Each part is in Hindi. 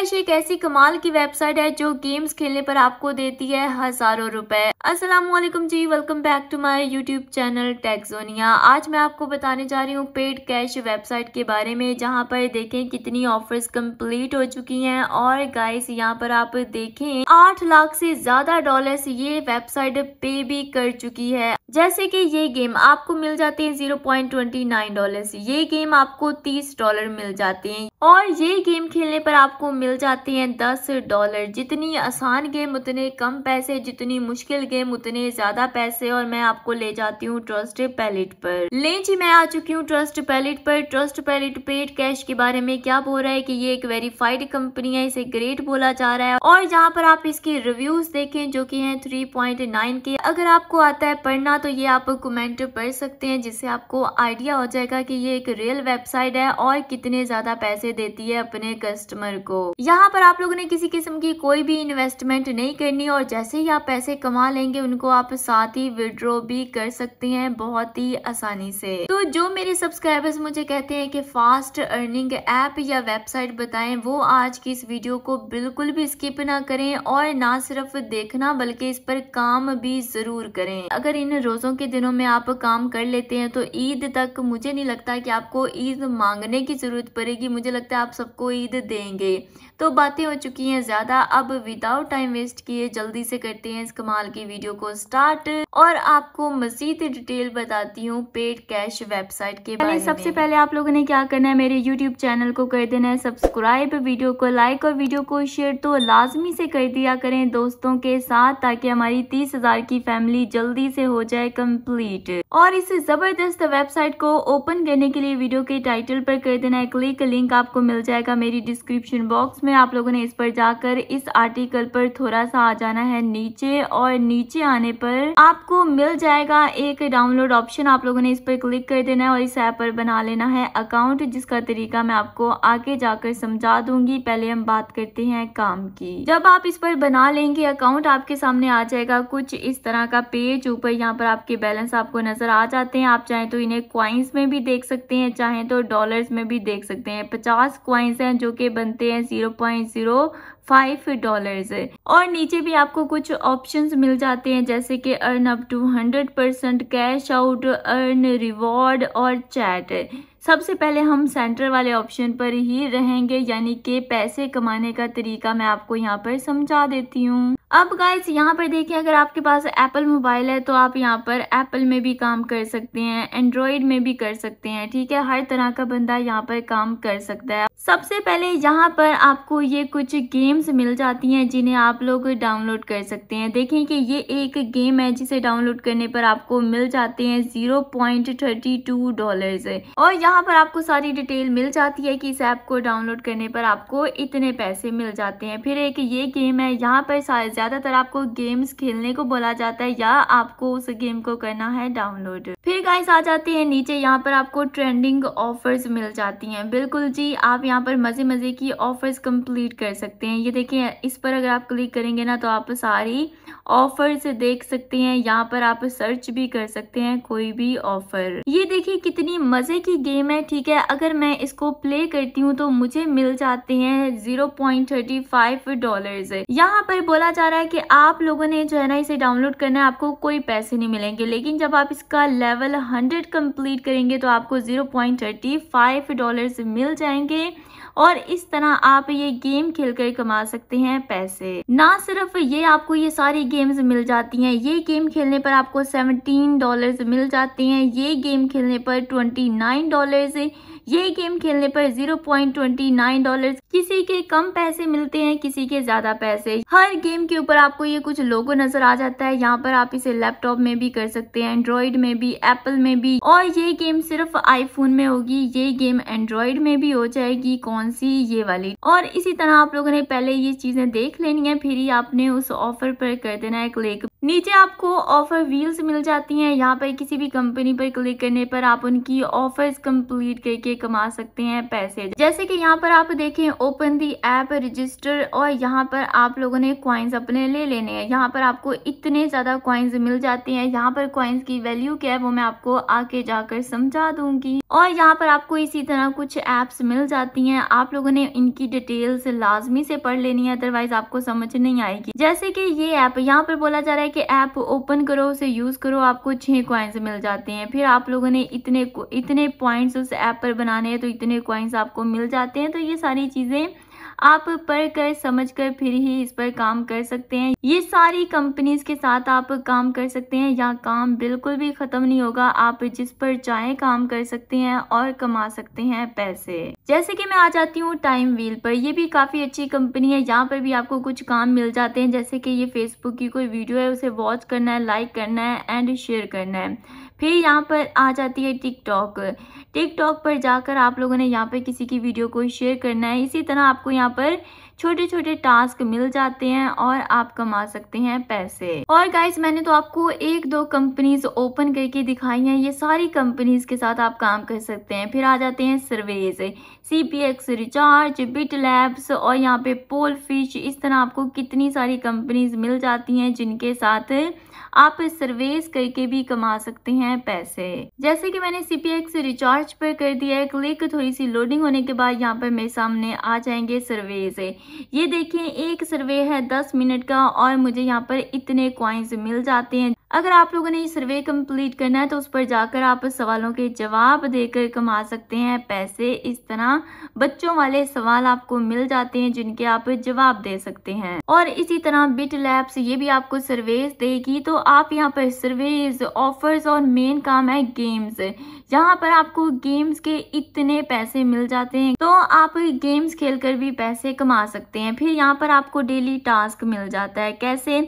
कैश एक ऐसी कमाल की वेबसाइट है जो गेम्स खेलने पर आपको देती है हजारों रुपए अस्सलाम वालेकुम जी welcome back to my YouTube channel Texonia आज मैं आपको बताने जा रही हूँ पेड कैश वेबसाइट के बारे में जहाँ पर देखें कितनी ऑफर्स कंप्लीट हो चुकी हैं और गाइस यहाँ पर आप देखें आठ लाख से ज्यादा डॉलर ये वेबसाइट पे भी कर चुकी है जैसे कि ये गेम आपको मिल जाते हैं zero point twenty nine dollar ये गेम आपको तीस डॉलर मिल जाते हैं और ये गेम खेलने पर आपको मिल मिल जाते हैं दस डॉलर जितनी आसान गेम उतने कम पैसे जितनी मुश्किल गेम उतने ज़्यादा पैसे और मैं आपको ले जाती हूँ ट्रस्ट पैलेट पर ले जी मैं आ चुकी हूँ ट्रस्ट पैलेट पर ट्रस्ट पैलेट पेड कैश के बारे में क्या बोल रहा है कि ये एक वेरीफाइड कंपनी है इसे ग्रेट बोला जा रहा है और जहाँ पर आप इसके रिव्यूज देखें जो कि हैं 3.9 के अगर आपको आता है पढ़ना तो ये आप कमेंट पढ़ सकते हैं जिससे आपको आइडिया हो जाएगा कि ये एक रियल वेबसाइट है और कितने ज्यादा पैसे देती है अपने कस्टमर को यहाँ पर आप लोगों ने किसी किस्म की कोई भी इन्वेस्टमेंट नहीं करनी और जैसे ही आप पैसे कमा लेंगे उनको आप साथ ही विड्रॉ भी कर सकते हैं बहुत ही आसानी से तो जो मेरे सब्सक्राइबर्स मुझे कहते हैं कि फास्ट अर्निंग ऐप या वेबसाइट बताएं वो आज की इस वीडियो को बिल्कुल भी स्किप ना करें और ना सिर्फ देखना बल्कि इस पर काम भी जरूर करें अगर इन रोजों के दिनों में आप काम कर लेते हैं तो ईद तक मुझे नहीं लगता कि आपको ईद मांगने की जरूरत पड़ेगी मुझे लगता है आप सबको ईद देंगे तो बातें हो चुकी हैं ज़्यादा अब विदाउट टाइम वेस्ट किए जल्दी से करते हैं इस कमाल की वीडियो को स्टार्ट और आपको मजीद डिटेल बताती हूँ पेड कैश वेबसाइट के बारे में सबसे पहले आप लोगों ने क्या करना है मेरे यूट्यूब चैनल को कर देना है सब्सक्राइब वीडियो को लाइक और वीडियो को शेयर तो लाजमी से कर दिया करें दोस्तों के साथ ताकि हमारी तीस हजार की फैमिली जल्दी से हो जाए कंप्लीट और इस जबरदस्त वेबसाइट को ओपन करने के लिए वीडियो के टाइटल पर कर देना है क्लिक लिंक आपको मिल जाएगा मेरी डिस्क्रिप्शन बॉक्स में में आप लोगों ने इस पर जाकर इस आर्टिकल पर थोड़ा सा आ जाना है नीचे और नीचे आने पर आपको मिल जाएगा एक डाउनलोड ऑप्शन आप लोगों ने इस पर क्लिक कर देना है और इस ऐप पर बना लेना है अकाउंट जिसका तरीका मैं आपको आगे जाकर समझा दूंगी पहले हम बात करते हैं काम की जब आप इस पर बना लेंगे अकाउंट आपके सामने आ जाएगा कुछ इस तरह का पेज ऊपर यहाँ पर आपके बैलेंस आपको नजर आ जाते हैं आप चाहे तो इन्हें क्वाइंस में भी देख सकते हैं चाहे तो डॉलर्स में भी देख सकते हैं पचास क्वाइंस हैं जो कि बनते हैं जीरो 2.05 डॉलर्स और नीचे भी आपको कुछ ऑप्शंस मिल जाते हैं जैसे कि earn up to 100 percent cash out earn reward और चैट सबसे पहले हम सेंटर वाले ऑप्शन पर ही रहेंगे यानी कि पैसे कमाने का तरीका मैं आपको यहाँ पर समझा देती हूँ अब गाइस यहाँ पर देखिए अगर आपके पास एप्पल मोबाइल है तो आप यहाँ पर एप्पल में भी काम कर सकते हैं एंड्रॉयड में भी कर सकते हैं ठीक है हर तरह का बंदा यहाँ पर काम कर सकता है सबसे पहले यहाँ पर आपको ये कुछ गेम्स मिल जाती हैं जिन्हें आप लोग डाउनलोड कर सकते हैं देखें कि ये एक गेम है जिसे डाउनलोड करने पर आपको मिल जाते हैं zero point thirty two dollar और यहाँ पर आपको सारी डिटेल मिल जाती है कि इस ऐप को डाउनलोड करने पर आपको इतने पैसे मिल जाते हैं फिर एक ये गेम है यहाँ पर सारे ज़्यादातर आपको गेम्स खेलने को बोला जाता है या आपको उस गेम को करना है डाउनलोड फिर गाइस आ जाते हैं नीचे यहाँ पर आपको ट्रेंडिंग ऑफर्स मिल जाती हैं बिल्कुल जी आप यहाँ पर मज़े मज़े की ऑफर्स कंप्लीट कर सकते हैं ये देखिए इस पर अगर आप क्लिक करेंगे ना तो आप सारी ऑफर्स देख सकते हैं यहाँ पर आप सर्च भी कर सकते हैं कोई भी ऑफर ये देखिए कितनी मजे की गेम है ठीक है अगर मैं इसको प्ले करती हूँ तो मुझे मिल जाते हैं zero point thirty five dollar यहाँ पर बोला जा रहा है कि आप लोगों ने जो है ना इसे डाउनलोड करना है आपको कोई पैसे नहीं मिलेंगे लेकिन जब आप इसका लेवल हंड्रेड कंप्लीट करेंगे तो आपको zero point thirty five dollar मिल जाएंगे और इस तरह आप ये गेम खेल कर कमा सकते हैं पैसे ना सिर्फ ये आपको ये सारी गेम्स मिल जाती हैं ये गेम खेलने पर आपको सेवनटीन डॉलर मिल जाते हैं ये गेम खेलने पर ट्वेंटी नाइन डॉलर ये गेम खेलने पर zero point twenty nine dollar किसी के कम पैसे मिलते हैं किसी के ज्यादा पैसे हर गेम के ऊपर आपको ये कुछ लोगो नजर आ जाता है यहाँ पर आप इसे लैपटॉप में भी कर सकते हैं एंड्रॉइड में भी एप्पल में भी और ये गेम सिर्फ आईफोन में होगी ये गेम एंड्रॉइड में भी हो जाएगी कौन सी ये वाली और इसी तरह आप लोगों ने पहले ये चीजें देख लेनी है फिर ही आपने उस ऑफर पर कर देना है क्लिक नीचे आपको ऑफ़र व्हील्स मिल जाती हैं यहाँ पर किसी भी कंपनी पर क्लिक करने पर आप उनकी ऑफर्स कंप्लीट करके कमा सकते हैं पैसे जैसे कि यहाँ पर आप देखें ओपन दी ऐप रजिस्टर और यहाँ पर आप लोगों ने क्वाइंस अपने ले लेने हैं यहाँ पर आपको इतने ज़्यादा क्वाइंस मिल जाते हैं यहाँ पर क्वाइंस की वैल्यू क्या है वो मैं आपको आके जाकर समझा दूंगी और यहाँ पर आपको इसी तरह कुछ ऐप्स मिल जाती है आप लोगों ने इनकी डिटेल्स लाजमी से पढ़ लेनी है अदरवाइज आपको समझ नहीं आएगी जैसे की ये ऐप यहाँ पर बोला जा रहा है कि ऐप ओपन करो उसे यूज़ करो आपको छः कॉइन्स मिल जाते हैं फिर आप लोगों ने इतने इतने पॉइंट्स उस ऐप पर बनाने हैं तो इतने कॉइन्स आपको मिल जाते हैं तो ये सारी चीज़ें आप पढ़ कर समझ कर फिर ही इस पर काम कर सकते हैं ये सारी कंपनीज के साथ आप काम कर सकते हैं यहाँ काम बिल्कुल भी खत्म नहीं होगा आप जिस पर चाहे काम कर सकते हैं और कमा सकते हैं पैसे जैसे कि मैं आ जाती हूँ टाइम व्हील पर ये भी काफी अच्छी कंपनी है यहाँ पर भी आपको कुछ काम मिल जाते हैं जैसे कि ये फेसबुक की कोई वीडियो है उसे वॉच करना है लाइक करना है एंड शेयर करना है फिर यहाँ पर आ जाती है टिकटॉक टिकटॉक पर जाकर आप लोगों ने यहाँ पर किसी की वीडियो को शेयर करना है इसी तरह आपको यहाँ पर छोटे छोटे टास्क मिल जाते हैं और आप कमा सकते हैं पैसे और गाइस मैंने तो आपको एक दो कंपनीज ओपन करके दिखाई हैं ये सारी कंपनीज के साथ आप काम कर सकते हैं फिर आ जाते हैं surveys C P X recharge bit labs और यहाँ पे पोल फिश इस तरह आपको कितनी सारी कंपनीज मिल जाती हैं जिनके साथ आप सर्वेस करके भी कमा सकते हैं पैसे जैसे कि मैंने सीपीएक्स रिचार्ज पर कर दिया है क्लिक थोड़ी सी लोडिंग होने के बाद यहाँ पर मेरे सामने आ जाएंगे सर्वेज ये देखिए एक सर्वे है दस मिनट का और मुझे यहाँ पर इतने क्वाइंस मिल जाते हैं अगर आप लोगों ने ये सर्वे कंप्लीट करना है तो उस पर जाकर आप सवालों के जवाब देकर कमा सकते हैं पैसे इस तरह बच्चों वाले सवाल आपको मिल जाते हैं जिनके आप जवाब दे सकते हैं और इसी तरह बिट लैब्स ये भी आपको सर्वेस देगी तो आप यहाँ पर सर्वेज ऑफर्स और मेन काम है गेम्स जहाँ पर आपको गेम्स के इतने पैसे मिल जाते हैं तो आप गेम्स खेल भी पैसे कमा सकते हैं फिर यहाँ पर आपको डेली टास्क मिल जाता है कैसे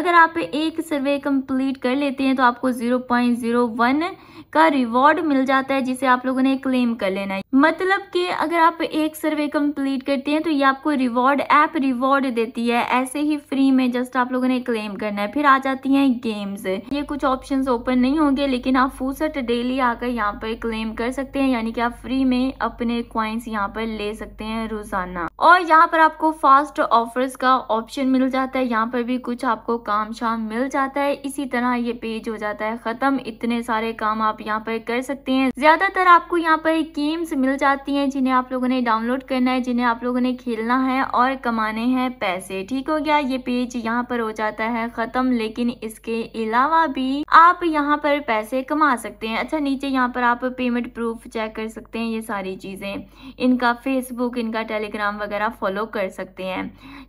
अगर आप एक सर्वे कम्प्लीट कंप्लीट कर लेते हैं तो आपको 0.01 का रिवॉर्ड मिल जाता है जिसे आप लोगों ने क्लेम कर लेना है मतलब कि अगर आप एक सर्वे कंप्लीट करते हैं तो ये आपको रिवॉर्ड ऐप रिवॉर्ड देती है ऐसे ही फ्री में जस्ट आप लोगों ने क्लेम करना है फिर आ जाती हैं गेम्स ये कुछ ऑप्शंस ओपन नहीं होंगे लेकिन आप फूसट डेली आकर यहाँ पर क्लेम कर सकते हैं यानी कि आप फ्री में अपने क्वाइंस यहाँ पर ले सकते हैं रोजाना और यहाँ पर आपको फास्ट ऑफर्स का ऑप्शन मिल जाता है यहाँ पर भी कुछ आपको काम शाम मिल जाता है इसी तरह ये पेज हो जाता है ख़त्म इतने सारे काम आप यहाँ पर कर सकते हैं ज़्यादातर आपको यहाँ पर गेम्स मिल जाती हैं जिन्हें आप लोगों ने डाउनलोड करना है जिन्हें आप लोगों ने खेलना है और कमाने हैं पैसे ठीक हो गया ये पेज यहाँ पर हो जाता है ख़त्म लेकिन इसके अलावा भी आप यहाँ पर पैसे कमा सकते हैं अच्छा नीचे यहाँ पर आप पेमेंट प्रूफ चेक कर सकते हैं ये सारी चीज़ें इनका फेसबुक इनका टेलीग्राम वगैरह फॉलो कर सकते हैं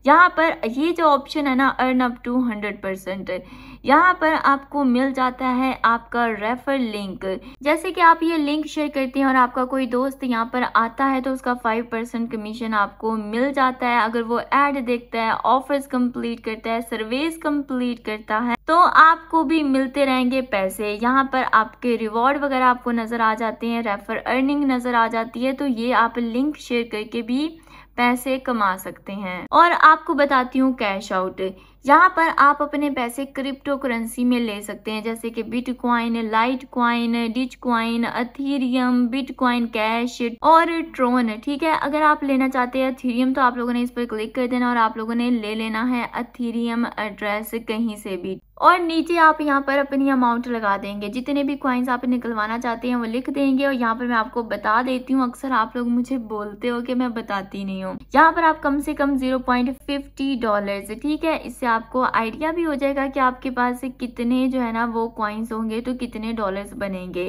यहाँ पर ये जो ऑप्शन है ना earn up to hundred percent यहाँ पर आपको मिल जाता है आपका रेफर लिंक जैसे कि आप ये लिंक शेयर करते हैं और आपका कोई दोस्त यहाँ पर आता है तो उसका फाइव परसेंट कमीशन आपको मिल जाता है अगर वो एड देखता है ऑफर्स कंप्लीट करता है सर्वेस कंप्लीट करता है तो आपको भी मिलते रहेंगे पैसे यहाँ पर आपके रिवॉर्ड वगैरह आपको नजर आ जाते हैं रेफर अर्निंग नजर आ जाती है तो ये आप लिंक शेयर करके भी पैसे कमा सकते हैं और आपको बताती हूँ कैश आउट यहाँ पर आप अपने पैसे क्रिप्टो करेंसी में ले सकते हैं जैसे कि Bitcoin Litecoin Dogecoin Ethereum Bitcoin cash और ट्रोन ठीक है अगर आप लेना चाहते हैं अथीरियम तो आप लोगों ने इस पर क्लिक कर देना और आप लोगों ने ले लेना है अथीरियम एड्रेस कहीं से भी और नीचे आप यहाँ पर अपनी अमाउंट लगा देंगे जितने भी क्वाइंस आप निकलवाना चाहते हैं वो लिख देंगे और यहाँ पर मैं आपको बता देती हूँ अक्सर आप लोग मुझे बोलते हो कि मैं बताती नहीं हूँ यहाँ पर आप कम से कम जीरो पॉइंट फिफ्टी डॉलर ठीक है इससे आपको आइडिया भी हो जाएगा कि आपके पास कितने जो है ना वो कॉइन्स होंगे तो कितने डॉलर्स बनेंगे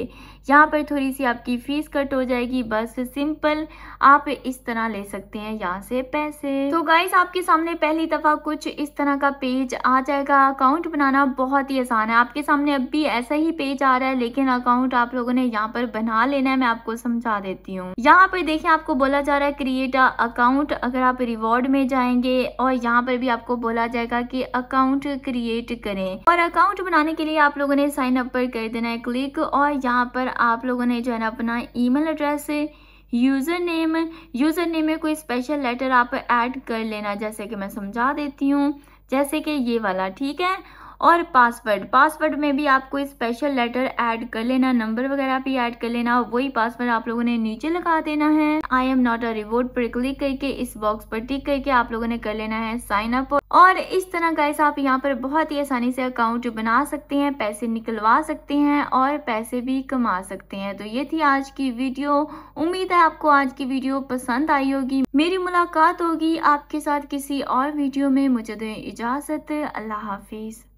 यहाँ पर थोड़ी सी आपकी फ़ीस कट हो जाएगी बस सिंपल आप इस तरह ले सकते हैं यहाँ से पैसे तो गाइस आपके सामने पहली दफ़ा कुछ इस तरह का पेज आ जाएगा अकाउंट बनाना बहुत ही आसान है आपके सामने अब भी ऐसा ही पेज आ रहा है लेकिन अकाउंट आप लोगों ने यहाँ पर बना लेना है मैं आपको समझा देती हूँ यहाँ पर देखे आपको बोला जा रहा है क्रिएट अकाउंट अगर आप रिवॉर्ड में जाएंगे और यहाँ पर भी आपको बोला जाएगा करके अकाउंट क्रिएट करें और अकाउंट बनाने के लिए आप लोगों ने साइन अप पर कर देना है क्लिक और यहाँ पर आप लोगों ने जो है ना अपना email address username username में कोई स्पेशल लेटर आप ऐड कर लेना जैसे कि मैं समझा देती हूँ जैसे कि ये वाला ठीक है और पासवर्ड पासवर्ड में भी आपको स्पेशल लेटर ऐड कर लेना नंबर वगैरह भी ऐड कर लेना वही पासवर्ड आप लोगों ने नीचे लगा देना है I am not a robot पर क्लिक करके इस बॉक्स पर टिक करके आप लोगों ने कर लेना है साइन अप और इस तरह गाइस आप यहाँ पर बहुत ही आसानी से अकाउंट बना सकते हैं पैसे निकलवा सकते हैं और पैसे भी कमा सकते हैं तो ये थी आज की वीडियो उम्मीद है आपको आज की वीडियो पसंद आई होगी मेरी मुलाकात होगी आपके साथ किसी और वीडियो में मुझे दें तो इजाज़त अल्लाह हाफिज़